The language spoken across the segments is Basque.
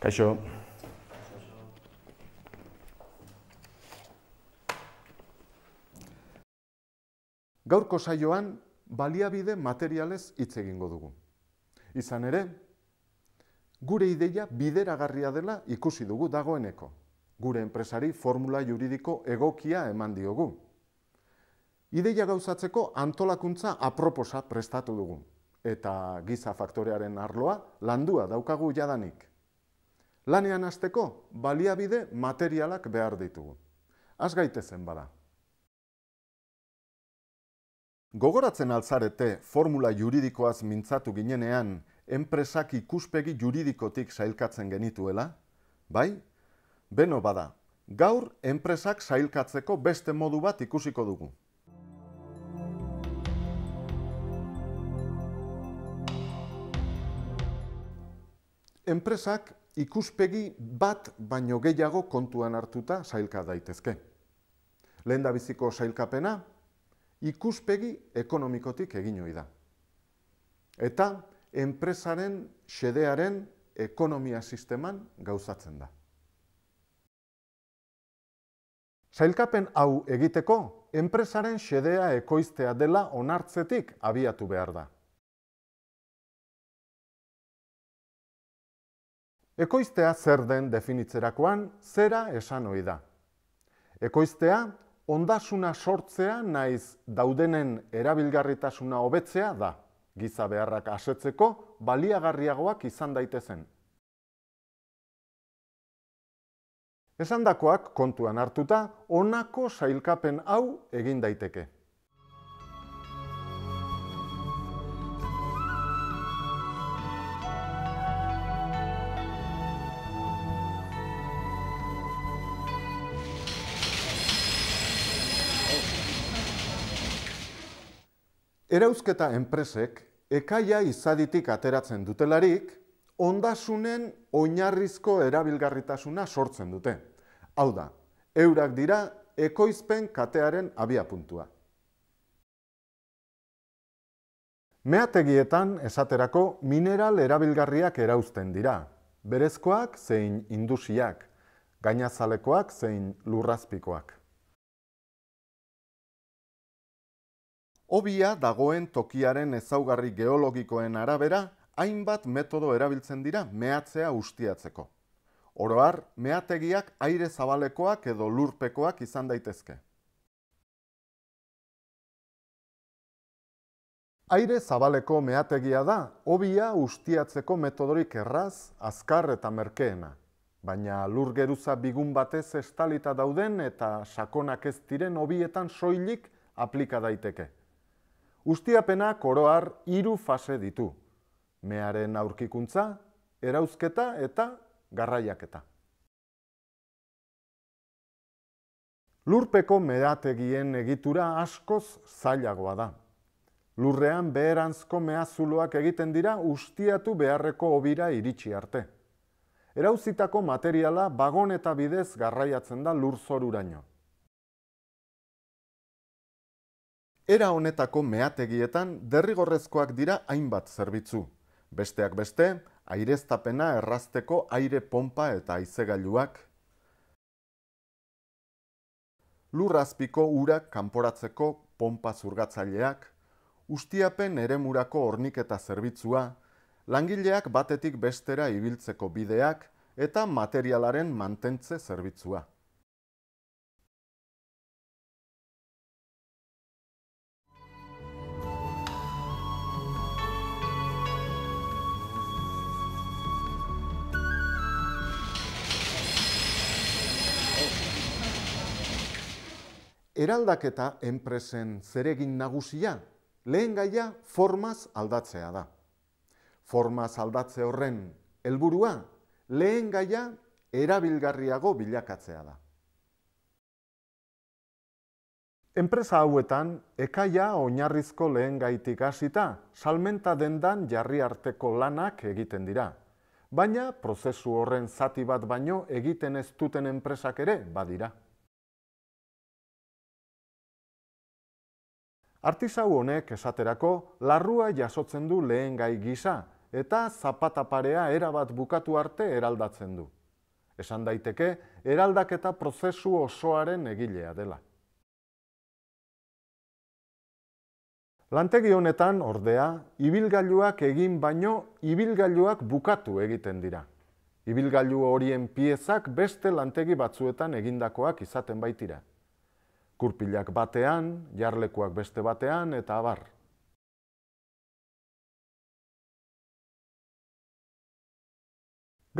Kaixo. Gaurko saioan baliabide materialez hitz egingo dugu. Izan ere, gure ideia bideragarria dela ikusi dugu dagoeneko. Gure enpresari formula juridiko egokia eman diogu. Ideia gauzatzeko antolakuntza aproposa prestatu dugu eta giza faktorearen arloa landua daukagu jadanik. Lanean hasteko baliabide materialak behar ditugu. Az gaitezen bada. Gogoratzen altzarete formula juridikoaz mintzatu ginenean enpresak ikuspegi juridikotik sailkatzen genituela? Bai? Beno bada, gaur enpresak sailkatzeko beste modu bat ikusiko dugu. enpresak ikuspegi bat baino gehiago kontuan hartuta sailka daitezke. Lehen da biziko sailkapena, ikuspegi ekonomikotik egin hori da. Eta enpresaren xedearen ekonomia sisteman gauzatzen da. Sailkapen hau egiteko, enpresaren xedea ekoiztea dela onartzetik abiatu behar da. Ekoiztea zer den definitzerakoan zera esan ohi da. Ekoiztea, ondasuna sortzea naiz daudenen erabilgarritasuna hobetzea da, giza beharrak asetzeko baliagarriagoak izan daitezen. Esandakoak kontuan hartuta honako sailkapen hau egin daiteke. Erauzketa enpresek ekaia izaditik ateratzen dutelarik, ondasunen oinarrizko erabilgarritasuna sortzen dute. Hau da, eurak dira ekoizpen katearen abia puntua. Meategietan esaterako mineral erabilgarriak erauzten dira, berezkoak zein indusiak, gainazalekoak zein lurrazpikoak. Obia dagoen tokiaren ezaugarri geologikoen arabera, hainbat metodo erabiltzen dira mehatzea ustiatzeko. Oroar, mehategiak aire zabalekoak edo lurpekoak izan daitezke. Aire zabaleko mehategia da, obia ustiatzeko metodorik erraz, azkar eta merkeena. Baina lur geruza bigun batez estalita dauden eta sakonak ez diren obietan soilik aplika daiteke. Ustiapena koroar hiru fase ditu. Mearen aurkikuntza, erauzketa eta garraiaketa. Lurpeko meategien egitura askoz zailagoa da. Lurrean beheranzko meazuloak egiten dira ustiatu beharreko obira iritsi arte. Erauzitako materiala bagon eta bidez garraiatzen da lur zoruraino. Era honetako meategietan derrigorrezkoak dira hainbat zerbitzu. Besteak beste, aireztapena errazteko aire pompa eta aizegailuak, lurrazpiko urak kanporatzeko pompa zurgatzaileak, ustiapen eremurako horniketa zerbitzua, langileak batetik bestera ibiltzeko bideak eta materialaren mantentze zerbitzua. eraldaketa enpresen zeregin nagusia, lehen gaia formaz aldatzea da. Formaz aldatze horren helburua, lehen gaia erabilgarriago bilakatzea da. Enpresa hauetan, ekaia oinarrizko lehen gaitik hasita, salmenta dendan jarri arteko lanak egiten dira. Baina, prozesu horren zati bat baino egiten ez duten enpresak ere badira. Artisau honek esaterako larrua jasotzen du lehen gai gisa eta zapataparea erabat bukatu arte eraldatzen du. Esan daiteke, eraldaketa prozesu osoaren egilea dela. Lantegi honetan, ordea, ibilgailuak egin baino ibilgailuak bukatu egiten dira. Ibilgailu horien piezak beste lantegi batzuetan egindakoak izaten baitira kurpilak batean, jarlekuak beste batean, eta abar.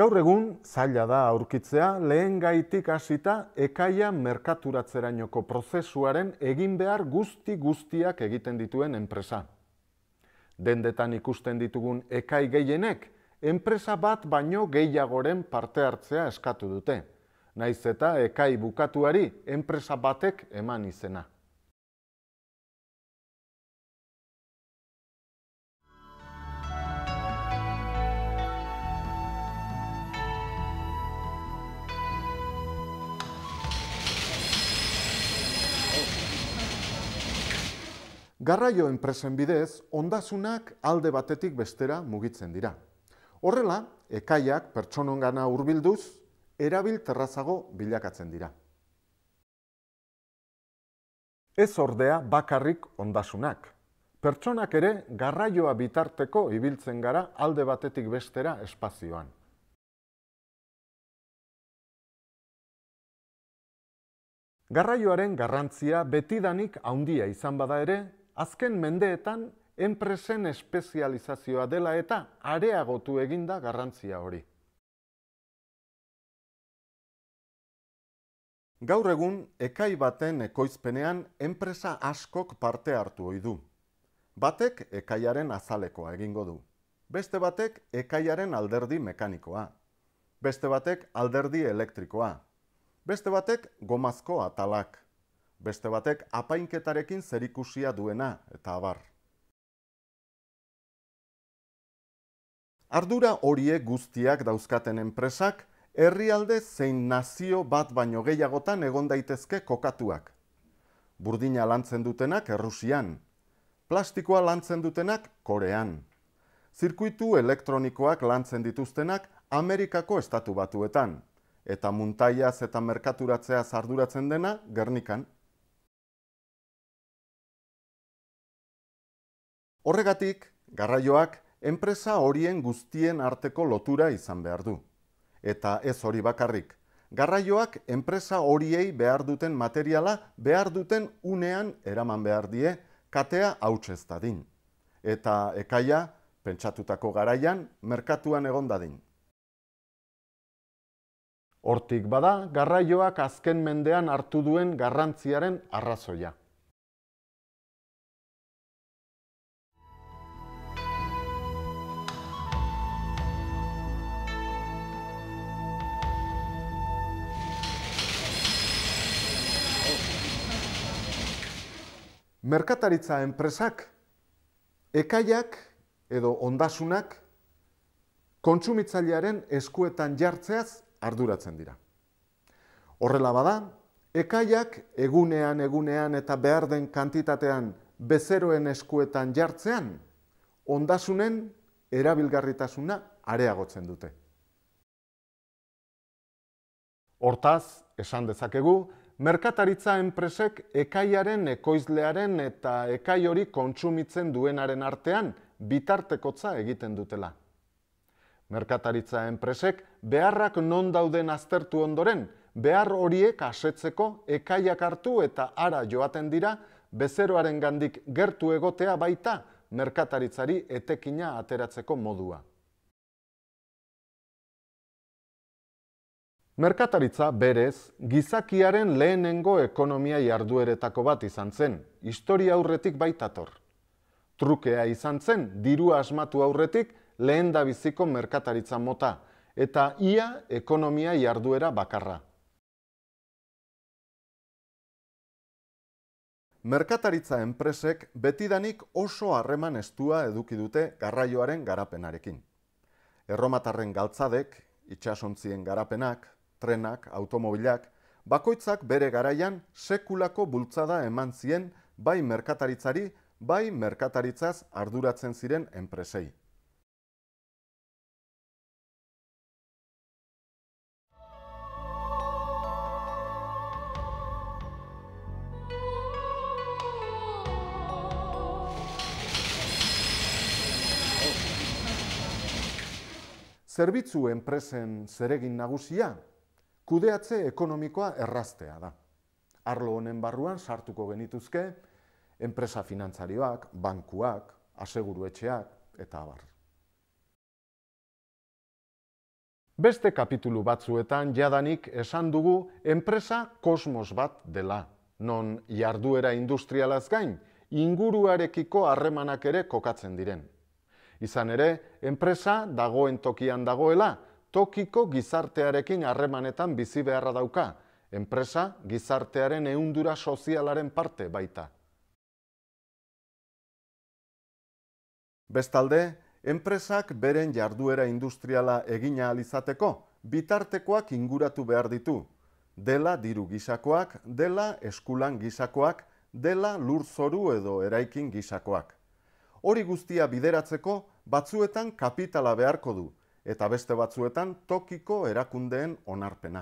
Gaur egun, zaila da aurkitzea, lehen gaitik hasita ekaia merkaturatzerainoko prozesuaren egin behar guzti-guztiak egiten dituen enpresa. Dendetan ikusten ditugun ekai gehienek, enpresa bat baino gehiagoren parte hartzea eskatu dute naiz eta ekai bukatuari enpresa batek eman izena. Garraio enpresen bidez, ondasunak alde batetik bestera mugitzen dira. Horrela, ekaiak pertsonongana hurbilduz erabil terrazago bilakatzen dira. Ez ordea bakarrik ondasunak. Pertsonak ere garraioa bitarteko ibiltzen gara alde batetik bestera espazioan. Garraioaren garrantzia betidanik haundia izan bada ere, azken mendeetan enpresen espezializazioa dela eta areagotu eginda garrantzia hori. Gaur egun, ekai baten ekoizpenean enpresa askok parte hartu ohi du. Batek ekaiaren azalekoa egingo du. Beste batek ekaiaren alderdi mekanikoa. Beste batek alderdi elektrikoa. Beste batek gomazko atalak. Beste batek apainketarekin zerikusia duena eta abar. Ardura horiek guztiak dauzkaten enpresak, herrialde zein nazio bat baino gehiagotan egon daitezke kokatuak. Burdina lantzen dutenak Errusian, plastikoa lantzen dutenak Korean, zirkuitu elektronikoak lantzen dituztenak Amerikako estatu batuetan, eta muntaiaz eta merkaturatzea zarduratzen dena Gernikan. Horregatik, garraioak, enpresa horien guztien arteko lotura izan behar du eta ez hori bakarrik. Garraioak enpresa horiei behar duten materiala behar duten unean eraman behar die, katea hautsez dadin. Eta ekaia, pentsatutako garaian, merkatuan egon dadin. Hortik bada, garraioak azken mendean hartu duen garrantziaren arrazoia. merkataritza enpresak ekaiak edo ondasunak kontsumitzailearen eskuetan jartzeaz arduratzen dira. Horrela bada, ekaiak egunean egunean eta behar den kantitatean bezeroen eskuetan jartzean ondasunen erabilgarritasuna areagotzen dute. Hortaz, esan dezakegu, Merkataritza enpresek ekaiaren, ekoizlearen eta ekai hori kontsumitzen duenaren artean bitartekotza egiten dutela. Merkataritza enpresek beharrak non dauden aztertu ondoren, behar horiek asetzeko ekaiak hartu eta ara joaten dira, bezeroaren gandik gertu egotea baita merkataritzari etekina ateratzeko modua. Merkataritza berez, gizakiaren lehenengo ekonomia jardueretako bat izan zen, historia aurretik baitator. Trukea izan zen, diru asmatu aurretik lehen da biziko merkataritza mota, eta ia ekonomia jarduera bakarra. Merkataritza enpresek betidanik oso harreman estua eduki dute garraioaren garapenarekin. Erromatarren galtzadek, itxasontzien garapenak, trenak, automobilak, bakoitzak bere garaian sekulako bultzada eman zien bai merkataritzari, bai merkataritzaz arduratzen ziren enpresei. Zerbitzu enpresen zeregin nagusia, kudeatze ekonomikoa erraztea da. Arlo honen barruan sartuko genituzke, enpresa finantzarioak, bankuak, aseguruetxeak, eta abar. Beste kapitulu batzuetan jadanik esan dugu enpresa kosmos bat dela, non jarduera industrialaz gain, inguruarekiko harremanak ere kokatzen diren. Izan ere, enpresa dagoen tokian dagoela, tokiko gizartearekin harremanetan bizi beharra dauka, enpresa gizartearen ehundura sozialaren parte baita. Bestalde, enpresak beren jarduera industriala egina alizateko, bitartekoak inguratu behar ditu. Dela diru gisakoak, dela eskulan gisakoak, dela lur zoru edo eraikin gisakoak. Hori guztia bideratzeko, batzuetan kapitala beharko du, eta beste batzuetan tokiko erakundeen onarpena.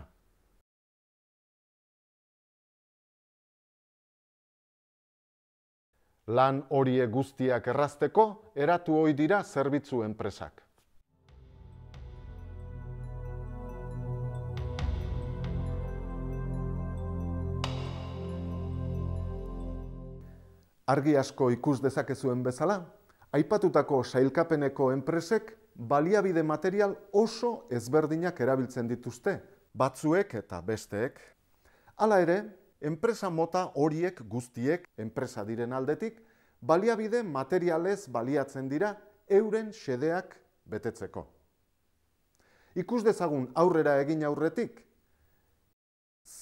Lan horie guztiak errazteko, eratu hoi dira zerbitzu enpresak. Argi asko ikus dezakezuen bezala, aipatutako sailkapeneko enpresek baliabide material oso ezberdinak erabiltzen dituzte, batzuek eta besteek. Hala ere, enpresa mota horiek guztiek enpresa diren aldetik, baliabide materialez baliatzen dira euren xedeak betetzeko. Ikus dezagun aurrera egin aurretik,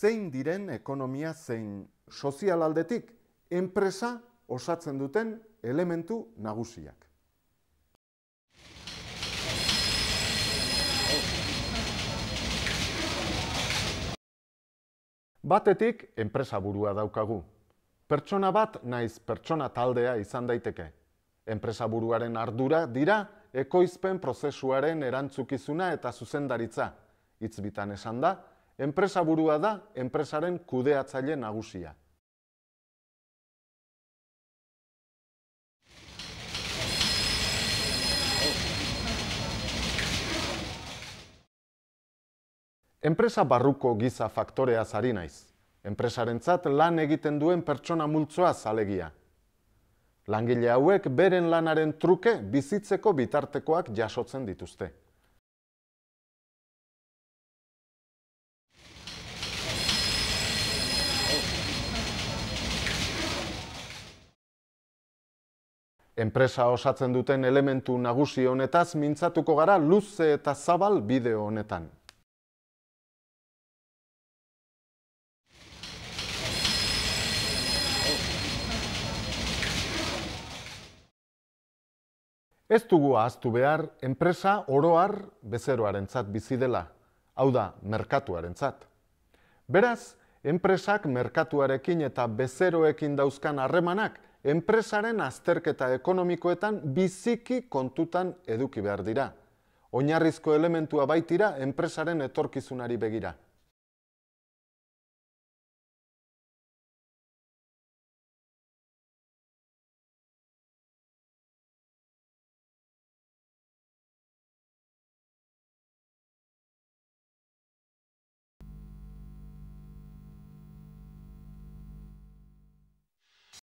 zein diren ekonomia zein sozial aldetik, enpresa osatzen duten elementu nagusiak. Batetik, enpresa burua daukagu. Pertsona bat, naiz pertsona taldea izan daiteke. Enpresa buruaren ardura dira, ekoizpen prozesuaren erantzukizuna eta zuzendaritza. Itzbitan esan da, enpresa burua da, enpresaren kudeatzaile nagusia. Enpresa barruko giza faktorea zari naiz. Enpresarentzat lan egiten duen pertsona multzoa zalegia. Langile hauek beren lanaren truke bizitzeko bitartekoak jasotzen dituzte. Enpresa osatzen duten elementu nagusi honetaz mintzatuko gara luze eta zabal bideo honetan. Ez dugu ahaztu behar enpresa oroar bezeroarentzat bizi dela, hau da merkatuarentzat. Beraz, enpresak merkatuarekin eta bezeroekin dauzkan harremanak enpresaren azterketa ekonomikoetan biziki kontutan eduki behar dira. Oinarrizko elementua baitira enpresaren etorkizunari begira.